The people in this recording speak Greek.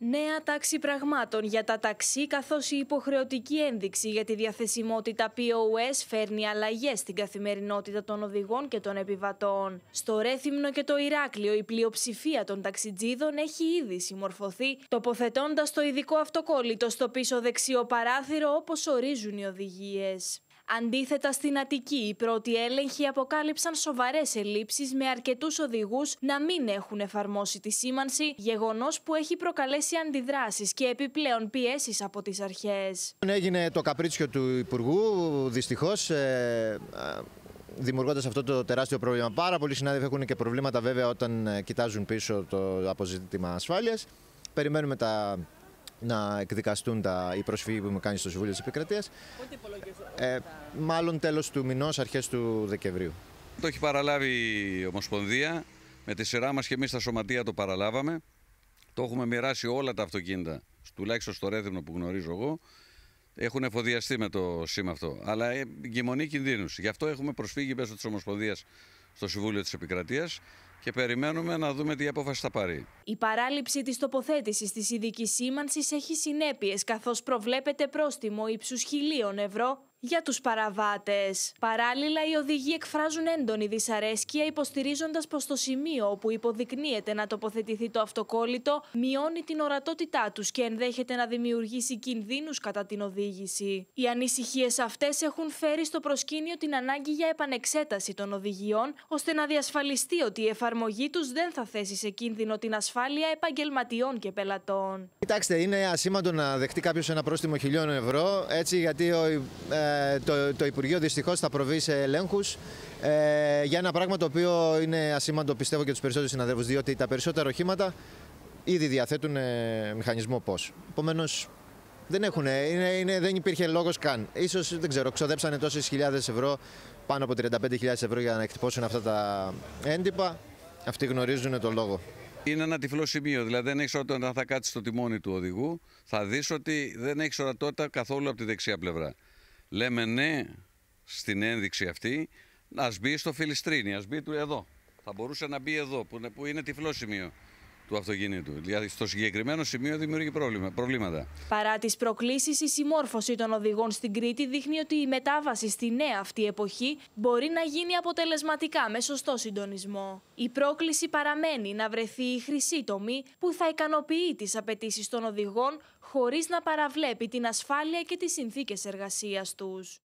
Νέα τάξη πραγμάτων για τα ταξί καθώς η υποχρεωτική ένδειξη για τη διαθεσιμότητα POS φέρνει αλλαγές στην καθημερινότητα των οδηγών και των επιβατών. Στο Ρέθυμνο και το Ηράκλειο η πλειοψηφία των ταξιτζίδων έχει ήδη συμμορφωθεί, τοποθετώντας το ειδικό αυτοκόλλητο στο πίσω δεξιό παράθυρο όπως ορίζουν οι οδηγίες. Αντίθετα, στην Αττική, οι πρώτοι έλεγχοι αποκάλυψαν σοβαρές ελλείψεις με αρκετούς οδηγούς να μην έχουν εφαρμόσει τη σήμανση, γεγονός που έχει προκαλέσει αντιδράσεις και επιπλέον πιέσεις από τις αρχές. Έγινε το καπρίτσιο του Υπουργού, δυστυχώς. Ε, ε, δημιουργώντας αυτό το τεράστιο πρόβλημα. Πάρα πολλοί συνάδελφοι έχουν και προβλήματα βέβαια όταν ε, κοιτάζουν πίσω το αποζήτημα ασφάλειας. Περιμένουμε τα να εκδικαστούν τα, οι προσφύγοι που με κάνει στο Συμβούλιο της Επικρατείας. Ε, μάλλον τέλος του μηνός, αρχές του Δεκεμβρίου. Το έχει παραλάβει η Ομοσπονδία. Με τη σειρά μας και εμείς στα σωματεία το παραλάβαμε. Το έχουμε μοιράσει όλα τα αυτοκίνητα, τουλάχιστον στο Ρέθυμνο που γνωρίζω εγώ. Έχουν εφοδιαστεί με το σήμα αυτό. Αλλά εγκυμονεί κινδύνους. Γι' αυτό έχουμε προσφύγει μέσω της Ομοσπονδίας στο Συμβούλιο της Επικρατείας και περιμένουμε να δούμε τι απόφαση θα πάρει. Η παράληψη της τοποθέτησης της ειδικής σήμανσης έχει συνέπειες, καθώς προβλέπεται πρόστιμο ύψους χιλίων ευρώ για τους παραβάτες. Παράλληλα, οι οδηγοί εκφράζουν έντονη δυσαρέσκεια υποστηρίζοντας πως το σημείο όπου υποδεικνύεται να τοποθετηθεί το αυτοκόλλητο μειώνει την ορατότητά τους και ενδέχεται να δημιουργήσει κινδύνους κατά την οδήγηση. Οι ανησυχίες αυτές έχουν φέρει στο προσκήνιο την ανάγκη για επανεξέταση των οδηγιών ώστε να διασφαλιστεί ότι η εφαρμογή τους δεν θα θέσει σε κίνδυνο την ασφάλεια επαγγελματιών και πελατών. Κοιτάξτε, είναι ασήμαντο να δεχτεί κάποιος ένα πρόστιμο χιλιών ευρώ, έτσι γιατί ο, ε, το, το Υπουργείο δυστυχώς θα προβεί σε ελέγχους ε, για ένα πράγμα το οποίο είναι ασήμαντο πιστεύω και τους περισσότερους συναδέλφους, διότι τα περισσότερα οχήματα ήδη διαθέτουν ε, μηχανισμό πώς. Επομένως, δεν έχουν, ε, είναι, είναι, δεν υπήρχε λόγος καν. σω δεν ξέρω, ξοδέψανε τόσες χιλιάδες ευρώ, πάνω από 35.000 ευρώ για να εκτυπώσουν αυτά τα έντυπα. Αυτοί γνωρίζουν το λόγο. Είναι ένα τυφλό σημείο. Δηλαδή, δεν έχεις όταν θα κάτσεις στο τιμόνι του οδηγού, θα δεις ότι δεν έχεις ορατότητα καθόλου από τη δεξιά πλευρά λέμε ναι στην ένδειξη αυτή, να μπει στο Φιλιστρίνι, ας μπει του εδώ. Θα μπορούσε να μπει εδώ, που είναι, που είναι τυφλό σημείο του αυτοκινήτου. Δηλαδή στο συγκεκριμένο σημείο δημιουργεί πρόβλημα, προβλήματα. Παρά τις προκλήσεις, η συμμόρφωση των οδηγών στην Κρήτη δείχνει ότι η μετάβαση στη νέα αυτή εποχή μπορεί να γίνει αποτελεσματικά με σωστό συντονισμό. Η πρόκληση παραμένει να βρεθεί η χρυσή τομή που θα ικανοποιεί τις απαιτήσεις των οδηγών χωρίς να παραβλέπει την ασφάλεια και τις συνθήκες εργασίας τους.